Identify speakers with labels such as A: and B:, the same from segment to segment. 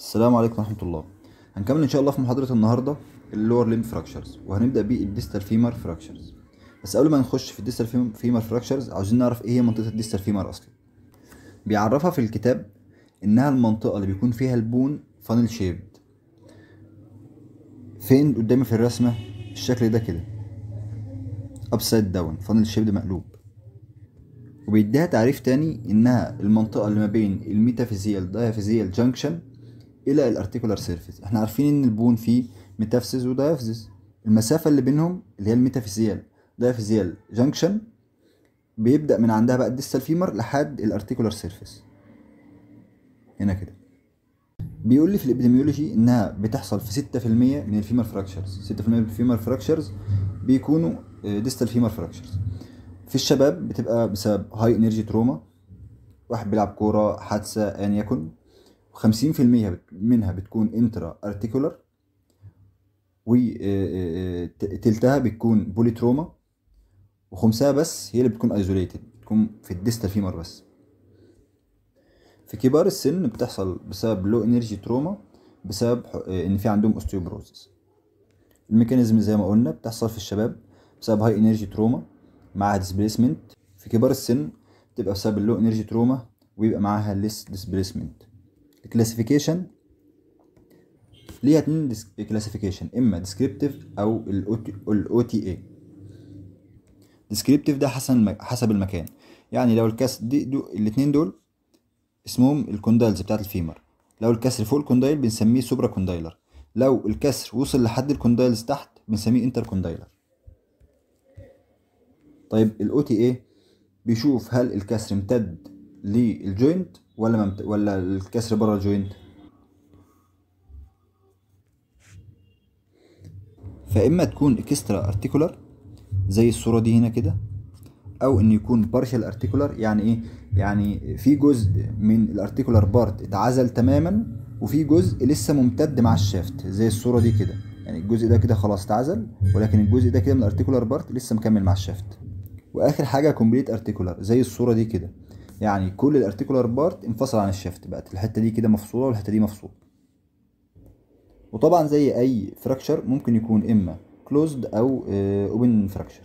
A: السلام عليكم ورحمه الله هنكمل ان شاء الله في محاضره النهارده اللور ليمب فراكشرز وهنبدا بالديستال فيمر فراكشرز بس قبل ما نخش في الديستال فيمر فراكشرز عاوزين نعرف ايه هي منطقه الديستال فيمر اصلا بيعرفها في الكتاب انها المنطقه اللي بيكون فيها البون فانل شيبد فين قدامي في الرسمه الشكل ده كده ابسايد داون فانل شيبد مقلوب وبيديها تعريف تاني انها المنطقه اللي ما بين الميتافيزيال دايافيزيال جانكشن الى الارتيكولار سيرفيس احنا عارفين ان البون فيه ميتافيزيس ودايافيزيس المسافه اللي بينهم اللي هي الميتافيزيال دايافيزيال جانكشن بيبدا من عندها بقى الديستال فيمر لحد الارتيكولار سيرفيس هنا كده بيقول لي في الابيديميولوجي انها بتحصل في 6% من الفيمر فراكشرز 6% من الفيمر فراكشرز بيكونوا ديستال فيمر فراكشرز في الشباب بتبقى بسبب هاي انرجي تروما واحد بيلعب كوره حادثه ان يكن 50% منها بتكون انترا ارتيكولار وتلتها بتكون بوليتروما وخمسها بس هي اللي بتكون ايزوليتد بتكون في الديستال فيمر بس في كبار السن بتحصل بسبب لو انرجي تروما بسبب آه، ان في عندهم اوستيوبروزيس الميكانيزم زي ما قلنا بتحصل في الشباب بسبب هاي انرجي تروما مع ديسبليسمنت في كبار السن بتبقى بسبب اللو انرجي تروما ويبقى معاها ليس ديسبليسمنت الكلاسيفيكيشن ليها اتنين كلاسيفيكيشن اما ديسكريبتيف او الاو تي اي ديسكريبتيف ده حسب حسب المكان يعني لو الكسر دي دو الاتنين دول اسمهم الكوندايلز بتاعت الفيمر لو الكسر فوق الكوندايل بنسميه سوبرا كوندايلر لو الكسر وصل لحد الكوندايلز تحت بنسميه انتر كوندايلر طيب الاو تي اي بيشوف هل الكسر امتد للجوينت ولا ممت... ولا الكسر بره الجوينت فاما تكون اكسترا ارتيكولار زي الصوره دي هنا كده او ان يكون بارشال ارتيكولار يعني ايه يعني في جزء من الارتيكولار بارت اتعزل تماما وفي جزء لسه ممتد مع الشافت زي الصوره دي كده يعني الجزء ده كده خلاص اتعزل ولكن الجزء ده كده من الارتيكولار بارت لسه مكمل مع الشافت واخر حاجه كومبليت ارتيكولار زي الصوره دي كده يعني كل الارتيكولار بارت انفصل عن الشفت بقت الحته دي كده مفصوله والحته دي مفصوله وطبعا زي اي فراكشر ممكن يكون اما كلوزد او اوبن آه، فراكشر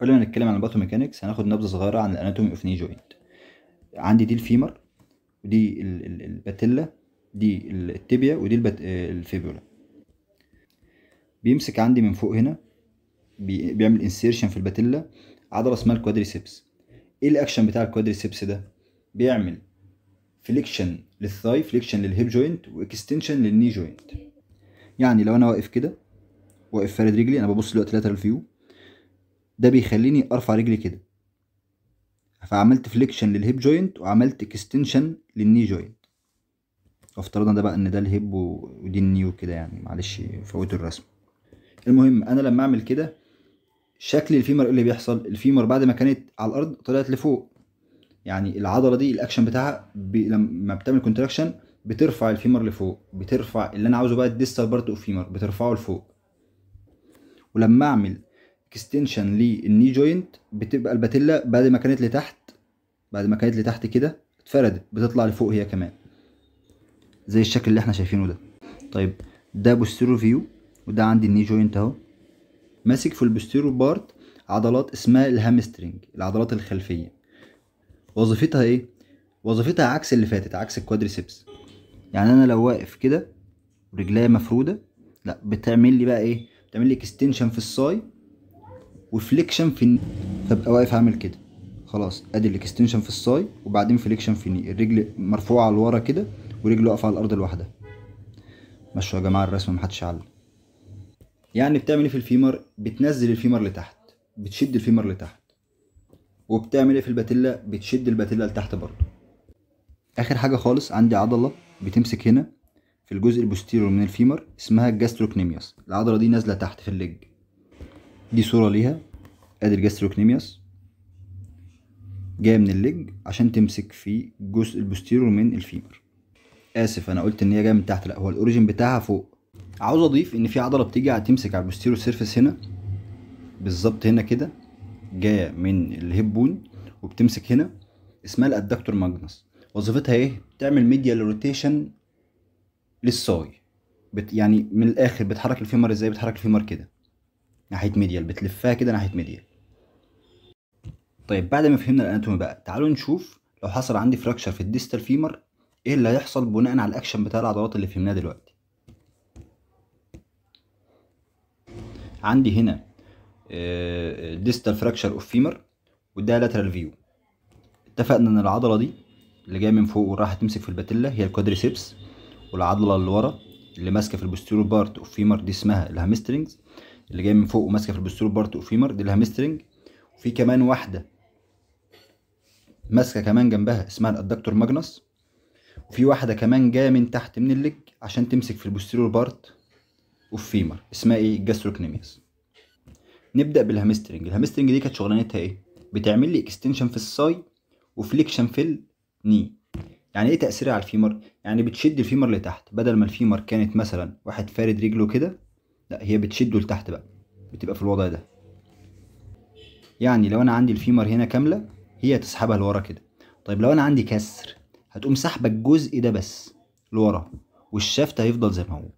A: قبل ما نتكلم عن الباثو ميكانكس هناخد نبذه صغيره عن الاناتومي اوف ني جوينت عندي دي الفيمر ودي الباتيلا دي التيبيا ودي الفيبولا آه، بيمسك عندي من فوق هنا بيعمل انسيرشن في الباتيلا عضله اسمها الكوادريسبس ايه الاكشن بتاع الكوادريسبس ده بيعمل فليكشن للثاي فليكشن للهيب جوينت واكستنشن للني جوينت يعني لو انا واقف كده واقف فارد رجلي انا ببص دلوقتي لاترال فيو ده بيخليني ارفع رجلي كده فعملت فليكشن للهيب جوينت وعملت اكستنشن للني جوينت افترضنا ده بقى ان ده الهيب ودي الني وكده يعني معلش فوتوا الرسم المهم انا لما اعمل كده شكل الفيمر اللي بيحصل الفيمر بعد ما كانت على الارض طلعت لفوق يعني العضله دي الاكشن بتاعها بي لما بتعمل كونتراكشن بترفع الفيمر لفوق بترفع اللي انا عاوزه بقى الديستال بارت اوف فيمر بترفعه لفوق ولما اعمل اكستنشن للني جوينت بتبقى الباتيلا بعد ما كانت لتحت بعد ما كانت لتحت كده اتفردت بتطلع لفوق هي كمان زي الشكل اللي احنا شايفينه ده طيب ده بوستيرو فيو وده عندي الني جوينت اهو ماسك في البوستيرو بارت عضلات اسمها الهامسترنج العضلات الخلفية وظيفتها ايه؟ وظيفتها عكس اللي فاتت عكس الكوادريسبس يعني انا لو واقف كده رجليا مفرودة لا بتعمل لي بقى ايه؟ بتعمل لي اكستنشن في الساي وفليكشن في الني فابقى واقف عامل كده خلاص ادي الاكستنشن في الساي وبعدين فليكشن في الني الرجل مرفوعة لورا كده ورجل واقفة على الارض لوحدها مشوا يا جماعة الرسم محدش يعلق يعني بتعمل ايه في الفيمر بتنزل الفيمر لتحت بتشد الفيمر لتحت وبتعمل ايه في الباتيلا بتشد الباتيلا لتحت برضو اخر حاجه خالص عندي عضله بتمسك هنا في الجزء البوستيرور من الفيمر اسمها الجاستروكنيمياس العضله دي نازله تحت في الليج دي صوره ليها ادي الجاستروكنيمياس جايه من الليج عشان تمسك في الجزء البوستيرور من الفيمر اسف انا قلت ان هي جايه من تحت لا هو الاوريجين بتاعها فوق عاوز اضيف ان في عضله بتيجي تمسك على البوستيرو سيرفيس هنا بالظبط هنا كده جايه من الهيب بون وبتمسك هنا اسمها الادكتور ماجنس وظيفتها ايه بتعمل ميديا روتيشن للصاي بت يعني من الاخر بتحرك الفيمر ازاي بتحرك الفيمر كده ناحيه ميديا بتلفها كده ناحيه ميديا طيب بعد ما فهمنا الاناتومي بقى تعالوا نشوف لو حصل عندي فراكشر في الديستال فيمر ايه اللي هيحصل بناء على الاكشن بتاع العضلات اللي فهمناها دلوقتي عندي هنا ديستال فراكشر اوف فيمر وده لاترال فيو اتفقنا ان العضله دي اللي جايه من فوق وراح تمسك في الباتيلا هي الكوادريسبس والعضله اللي ورا اللي ماسكه في البوستيرو بارت اوف فيمر دي اسمها الهامسترنجز اللي جايه من فوق وماسكه في البوستيرو بارت اوف فيمر دي الهامسترنج وفي كمان واحده ماسكه كمان جنبها اسمها الادكتور ماجنس وفي واحده كمان جايه من تحت من الليج عشان تمسك في البوستيرو بارت فيمر اسمها ايه جاستروكنيميس نبدا بالهامسترنج الهامسترنج دي كانت شغلانتها ايه بتعمل لي اكستنشن في الساي وفليكشن في الني يعني ايه تاثيرها على الفيمر يعني بتشد الفيمر لتحت بدل ما الفيمر كانت مثلا واحد فارد رجله كده لا هي بتشده لتحت بقى بتبقى في الوضع ده يعني لو انا عندي الفيمر هنا كامله هي تسحبها لورا كده طيب لو انا عندي كسر هتقوم سحبه الجزء ده بس لورا والشافت هيفضل زي ما هو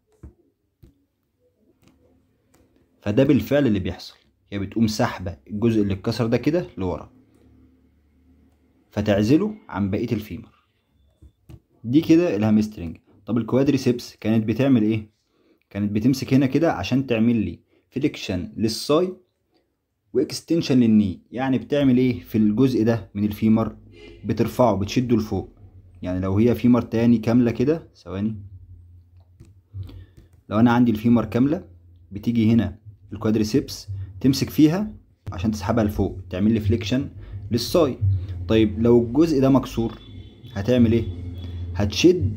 A: فده بالفعل اللي بيحصل هي بتقوم سحبة الجزء اللي اتكسر ده كده لورا فتعزله عن بقية الفيمر دي كده الهامسترنج طب الكوادريسبس كانت بتعمل ايه كانت بتمسك هنا كده عشان تعمل لي فليكشن للساي واكستنشن للني يعني بتعمل ايه في الجزء ده من الفيمر بترفعه بتشده لفوق يعني لو هي فيمر تاني كاملة كده ثواني لو انا عندي الفيمر كاملة بتيجي هنا الكوادريسبس تمسك فيها عشان تسحبها لفوق تعمل لي فليكشن للساي طيب لو الجزء ده مكسور هتعمل ايه هتشد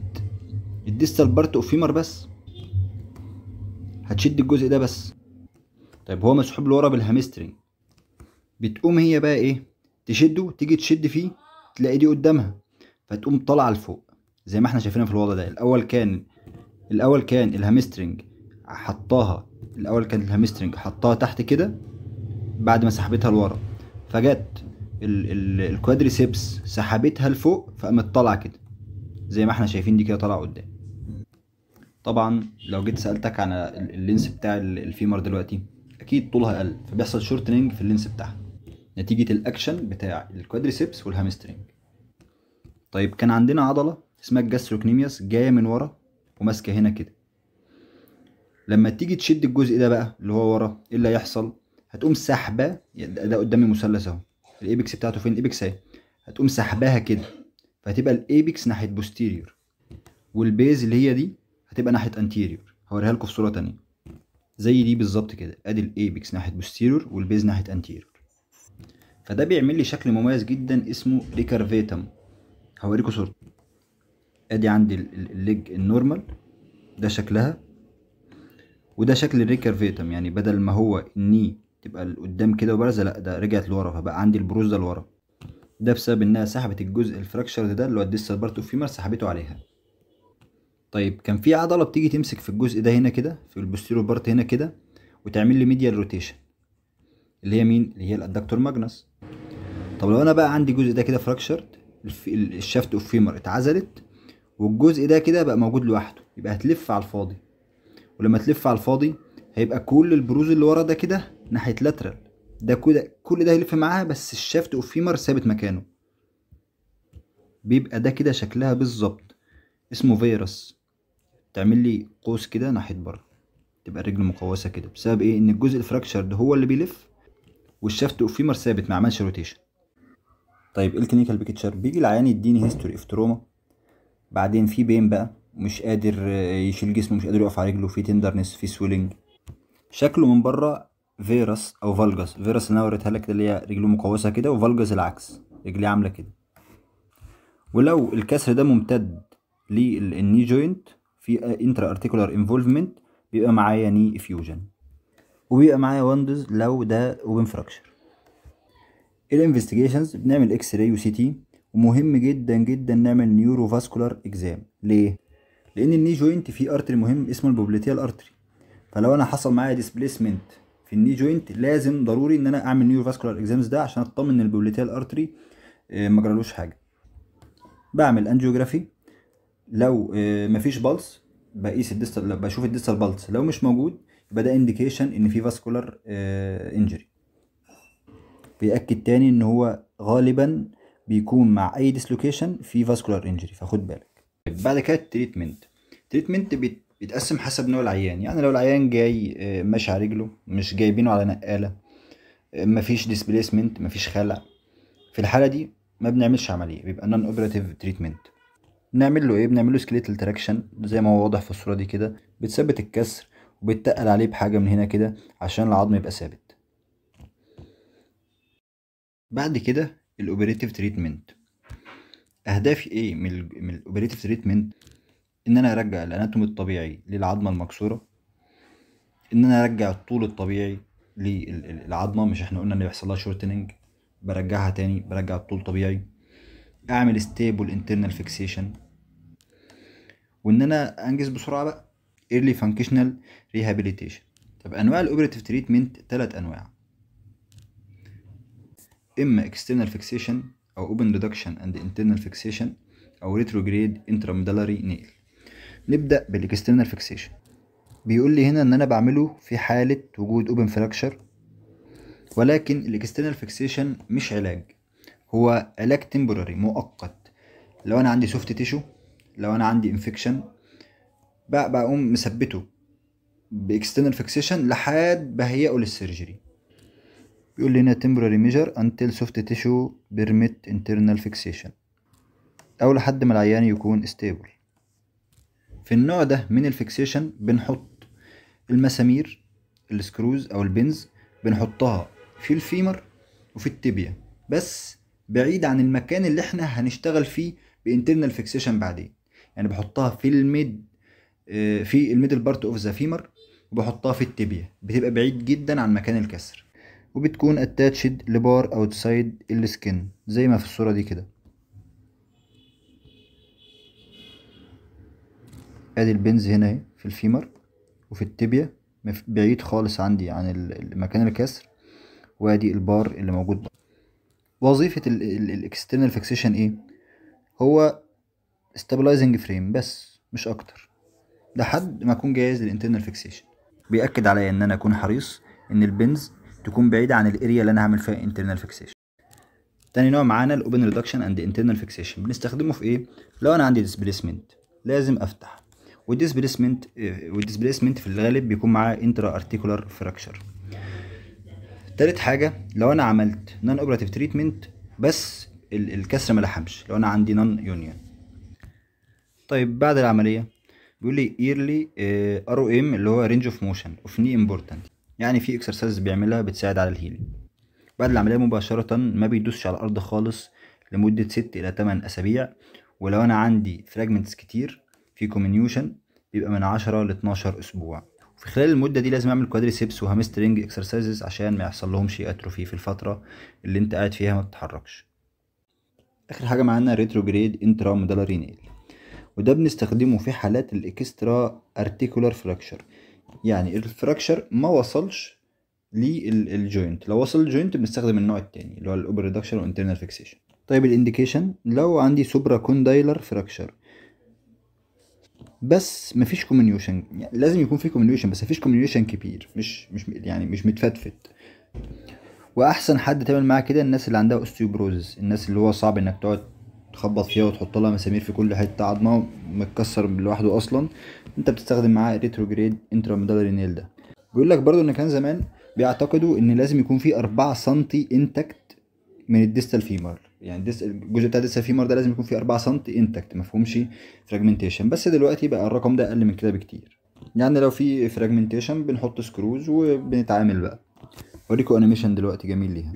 A: الديستال بارت اوف فيمر بس هتشد الجزء ده بس طيب هو مسحوب لورا بالهامسترنج بتقوم هي بقى ايه تشده تيجي تشد فيه تلاقي دي قدامها فتقوم طالعه لفوق زي ما احنا شايفينها في الوضع ده الاول كان الاول كان الهامسترنج حطاها الاول كانت الهامسترنج حطها تحت كده بعد ما سحبتها لورا فجت الكوادريسبس سحبتها لفوق فقامت طالعه كده زي ما احنا شايفين دي كده طالعه قدام طبعا لو جيت سالتك عن اللينس بتاع الفيمر دلوقتي اكيد طولها اقل فبيحصل شورتنينج في اللينس بتاعها نتيجه الاكشن بتاع الكوادريسبس والهامسترنج طيب كان عندنا عضله اسمها الجاستروكنيمياس جايه من ورا وماسكه هنا كده لما تيجي تشد الجزء ده بقى اللي هو ورا ايه اللي هيحصل هتقوم سحبه ده قدامي مثلث اهو الايبكس بتاعته فين الايبكس اهي هتقوم سحباها كده فهتبقى الايبكس ناحيه بوستيريور والبيز اللي هي دي هتبقى ناحيه انتيريور هوريها لكم في صوره ثانيه زي دي بالظبط كده ادي الايبكس ناحيه بوستيريور والبيز ناحيه انتيريور فده بيعمل لي شكل مميز جدا اسمه ريكارفيتم هوريكم صورته ادي عندي الليج النورمال ده شكلها وده شكل الريكرفيتم يعني بدل ما هو الني تبقى لقدام كده وبارزه لا ده رجعت لورا فبقى عندي البروز ده لورا ده بسبب انها سحبت الجزء الفراكشر ده اللي هو الديستال بارت اوف فيمر سحبته عليها طيب كان في عضله بتيجي تمسك في الجزء ده هنا كده في البوستيرو بارت هنا كده وتعمل لي ميديال روتيشن اللي هي مين اللي هي الادكتور ماجنس طب لو انا بقى عندي الجزء ده كده فراكشرد الشافت اوف فيمر اتعزلت والجزء ده كده بقى موجود لوحده يبقى هتلف على الفاضي ولما تلف على الفاضي هيبقى كل البروز اللي ورا ده كده ناحية لاترال ده كده كل ده هيلف معاها بس الشافت اوفيمر ثابت مكانه بيبقى ده كده شكلها بالظبط اسمه فيروس تعمل لي قوس كده ناحية بره تبقى الرجل مقوسة كده بسبب ايه ان الجزء الفراكشرد هو اللي بيلف والشافت اوفيمر ثابت ما عملش روتيشن طيب الكلينيكال بيكتشر بيجي العيان يديني هيستوري اوف تروما بعدين في بين بقى مش قادر يشيل جسمه مش قادر يقف على رجله في تندرنس في سويلنج شكله من بره فيروس او فالجس فيروس اللي انا وريتها لك اللي هي رجله مقوسه كده وفالجس العكس رجليه عامله كده ولو الكسر ده ممتد للني جوينت في انترا ارتيكولار انفولفمنت بيبقى معايا ني افيوجن وبيبقى معايا واندز لو ده اوبن فراكشر الانفستيجيشنز بنعمل اكس راي وسي تي ومهم جدا جدا نعمل نيورو فاسكولار اكزام ليه لان الني جوينت فيه ارتري مهم اسمه البوبليتيال ارتري فلو انا حصل معايا ديسبليسمنت في الني جوينت لازم ضروري ان انا اعمل نيو فاسكولار اكزامز ده عشان اطمن ان البوبليتيال ارتري آه، ما جرالوش حاجه بعمل انجيوجرافي لو آه، مفيش بلس بقيس الديستال بشوف الديستال بلس لو مش موجود يبقى ده انديكيشن ان في فاسكولار انجري آه، بيأكد تاني ان هو غالبا بيكون مع اي ديسلوكيشن في فاسكولار انجري فخد بالك بعد كده التريتمنت التريتمنت بيتقسم حسب نوع العيان يعني لو العيان جاي آه، ماشي على رجله مش جايبينه على نقاله آه، مفيش ديسبليسمنت مفيش خلع في الحاله دي ما بنعملش عمليه بيبقى نون اوبراتيف تريتمنت بنعمل له ايه بنعمل له سكليتال تراكشن زي ما هو واضح في الصوره دي كده بتثبت الكسر وبتتقل عليه بحاجه من هنا كده عشان العظم يبقى ثابت بعد كده الاوبريتيف تريتمنت اهدافي ايه من من الاوبريتيف تريتمنت ان انا ارجع الاناتومي الطبيعي للعظمه المكسوره ان انا ارجع الطول الطبيعي للعظمه مش احنا قلنا ان بيحصل لها شورتنج برجعها تاني برجع الطول طبيعي اعمل ستيبل انترنال فيكسيشن وان انا انجز بسرعه بقى ايرلي فانكشنال ريهابيليتيشن طب انواع الاوبريتيف تريتمنت ثلاث انواع اما اكسترنال فيكسيشن أو open reduction and internal fixation أو retrograde intramedullary nail نبدأ بالاكسترنال fixation بيقول لي هنا إن أنا بعمله في حالة وجود open fracture ولكن الاكسترنال فيكسيشن مش علاج هو علاج تمبوراري مؤقت لو انا عندي سوفت تيشو لو انا عندي انفكشن بقوم مثبته باكسترنال فيكسيشن لحد بهيئه للسيرجري يقول لنا temporary measure until soft tissue permit internal fixation أو لحد ما العيان يكون stable في النوع ده من الفيكسيشن بنحط المسامير السكروز أو البنز بنحطها في الفيمر وفي التبيا بس بعيد عن المكان اللي احنا هنشتغل فيه بانترنال فيكسيشن بعدين يعني بحطها في الميد آه، في الميدل بارت اوف ذا فيمر وبحطها في التبيا بتبقى بعيد جدا عن مكان الكسر وبتكون اتاتشد لبار اوتسايد السكن زي ما في الصورة دي كده ادي البنز هنا في الفيمر وفي التبية بعيد خالص عندي عن مكان الكسر وادي البار اللي موجود بقى. وظيفة الاكسترنال فيكسيشن ايه هو stabilizing فريم بس مش اكتر لحد ما اكون جاهز للانترنال فيكسيشن بيأكد عليا ان انا اكون حريص ان البنز تكون بعيدة عن الاريا اللي انا هعمل فيها internal fixation تاني نوع معانا الاوبن ريدكشن اند انترنال فيكسيشن بنستخدمه في ايه لو انا عندي ديسبيسمنت لازم افتح والديسبيسمنت آه، والديسبيسمنت في الغالب بيكون معاه انترا ارتيكولار فراكشر تالت حاجه لو انا عملت نون اوبراتيف تريتمنت بس الكسر ما لحمش لو انا عندي نون يونيون طيب بعد العمليه بيقول لي ايرلي ار او ام اللي هو رينج اوف موشن اوف ني امبورتنت يعني في اكسرسايز بيعملها بتساعد على الهيلينج بعد العملية مباشرة ما بيدوسش على الأرض خالص لمدة ست إلى تمن أسابيع ولو أنا عندي فراجمنتس كتير في كومنيوشن بيبقى من عشرة لاتناشر أسبوع في خلال المدة دي لازم أعمل كوادريسبس وهامسترنج اكسرسايزز عشان ما يحصل لهمش أتروفي في الفترة اللي أنت قاعد فيها ما بتتحركش آخر حاجة معانا ريتروجريد انترا مدلارينيل وده بنستخدمه في حالات الاكسترا ارتيكولار فراكشر يعني الفراكشر ما وصلش للجوينت لو وصل الجوينت بنستخدم النوع التاني اللي هو الاوبر ريدكشن والانترنال فيكسيشن طيب الانديكيشن لو عندي سوبرا كوندايلر فراكشر بس مفيش كوميونيوشن يعني لازم يكون في كوميونيوشن بس مفيش كوميونيوشن كبير مش مش يعني مش متفتفت واحسن حد تعمل معاه كده الناس اللي عندها اوستيوبروزس الناس اللي هو صعب انك تقعد تخبط فيها وتحط لها مسامير في كل حته عظمه متكسر لوحده اصلا انت بتستخدم معاه ريتروجريد انتراميدالري نيل ده بيقول لك برضو ان كان زمان بيعتقدوا ان لازم يكون في 4 سم انتكت من الديستال فيمر يعني ديس الجزء بتاع الديستال فيمر ده لازم يكون فيه 4 سم انتكت مفهومش فراجمنتيشن بس دلوقتي بقى الرقم ده اقل من كده بكتير يعني لو في فراجمنتيشن بنحط سكروز وبنتعامل بقى اوريكم انيميشن دلوقتي جميل ليها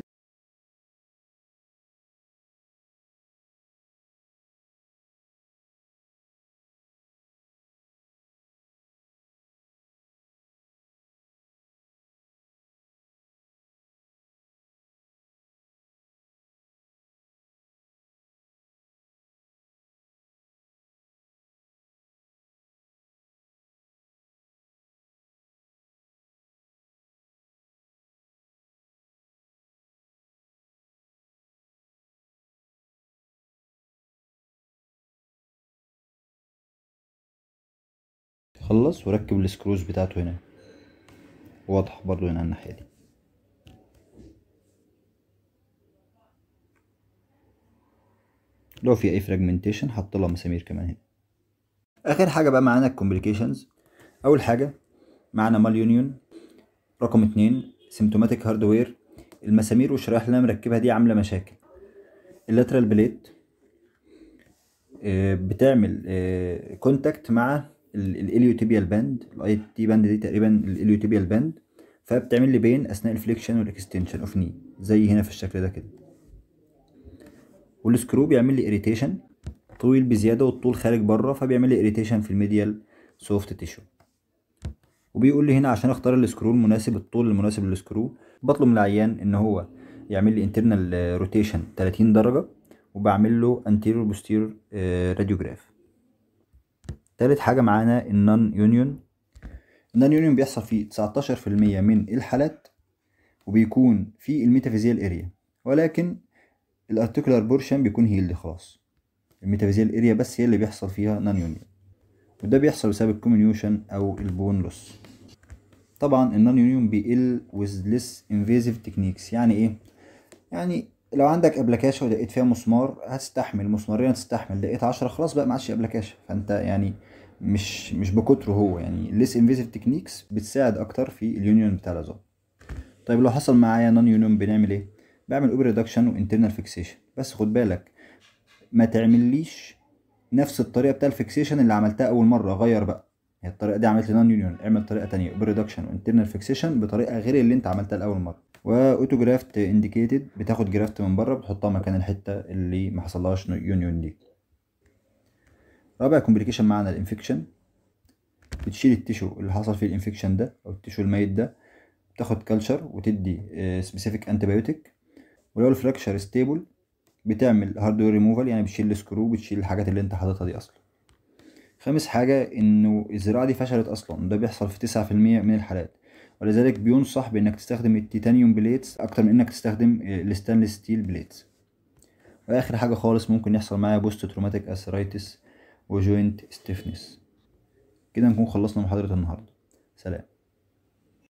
A: خلص وركب السكروز بتاعته هنا واضح برضو هنا الناحية دي لو في اي فراجمنتيشن حط لها مسامير كمان هنا اخر حاجة بقى معانا الكومبليكيشنز اول حاجة معانا مال يونيون رقم اتنين سيمتوماتيك هاردوير المسامير والشرايح اللي انا مركبها دي عاملة مشاكل اللاترال بليت آه، بتعمل كونتاكت آه، مع الاليوتيبيال باند الاي تي باند دي تقريبا الاليوتيبيال باند فبتعمل لي بين اثناء الفليكشن والاكستنشن اوف ني زي هنا في الشكل ده كده والسكرو بيعمل لي اريتيشن طويل بزياده والطول خارج بره فبيعمل لي اريتيشن في الميديال سوفت تيشو وبيقول لي هنا عشان اختار السكرو المناسب الطول المناسب للسكرو بطلب من العيان ان هو يعمل لي انترنال روتيشن 30 درجه وبعمل له انتيريور بوستيريور راديوجراف تالت حاجة معانا النون يونيون النون يونيون بيحصل في 19% من الحالات وبيكون في الميتافيزيال اريا ولكن الارتيكولار بورشن بيكون هيلد خلاص الميتافيزيال اريا بس هي اللي بيحصل فيها نون يونيون وده بيحصل بسبب الكوميونيوشن او البون لوس طبعا النون يونيون بيقل with less invasive techniques يعني ايه يعني لو عندك ابلكاشه ودقيت فيها مسمار هتستحمل مسمارين هتستحمل دقيت عشرة خلاص بقى ما عادش ابلكاشه فانت يعني مش مش بكتره هو يعني ليس انفيزيف تكنيكس بتساعد اكتر في اليونيون بتاع العظام طيب لو حصل معايا نون يونيون بنعمل ايه بعمل اوبر ريدكشن وانترنال فيكسيشن بس خد بالك ما تعمليش نفس الطريقه بتاع الفيكسيشن اللي عملتها اول مره غير بقى هي يعني الطريقه دي عملت لي نون يونيون اعمل طريقه ثانيه اوبر ريدكشن وانترنال فيكسيشن بطريقه غير اللي انت عملتها لاول مره واوتوجرافت انديكيتد بتاخد جرافت من بره بتحطها مكان الحته اللي ما حصلهاش يونيون دي رابع كومبليكيشن معنا الانفكشن بتشيل التيشو اللي حصل فيه الانفكشن ده او التيشو الميت ده بتاخد كلشر وتدي سبيسيفيك آه، انتبيوتيك ولو الفراكشر ستيبل بتعمل هاردوير ريموفال يعني بتشيل السكرو بتشيل الحاجات اللي انت حاططها دي اصلا خامس حاجة انه الزراعة دي فشلت اصلا ده بيحصل في تسعة في المية من الحالات ولذلك بينصح بانك تستخدم التيتانيوم بليتس اكتر من انك تستخدم الستانلس ستيل بليتس واخر حاجه خالص ممكن يحصل معايا بوست تروماتيك اثرايتس وجوينت ستيفنس كده نكون خلصنا محاضره النهارده سلام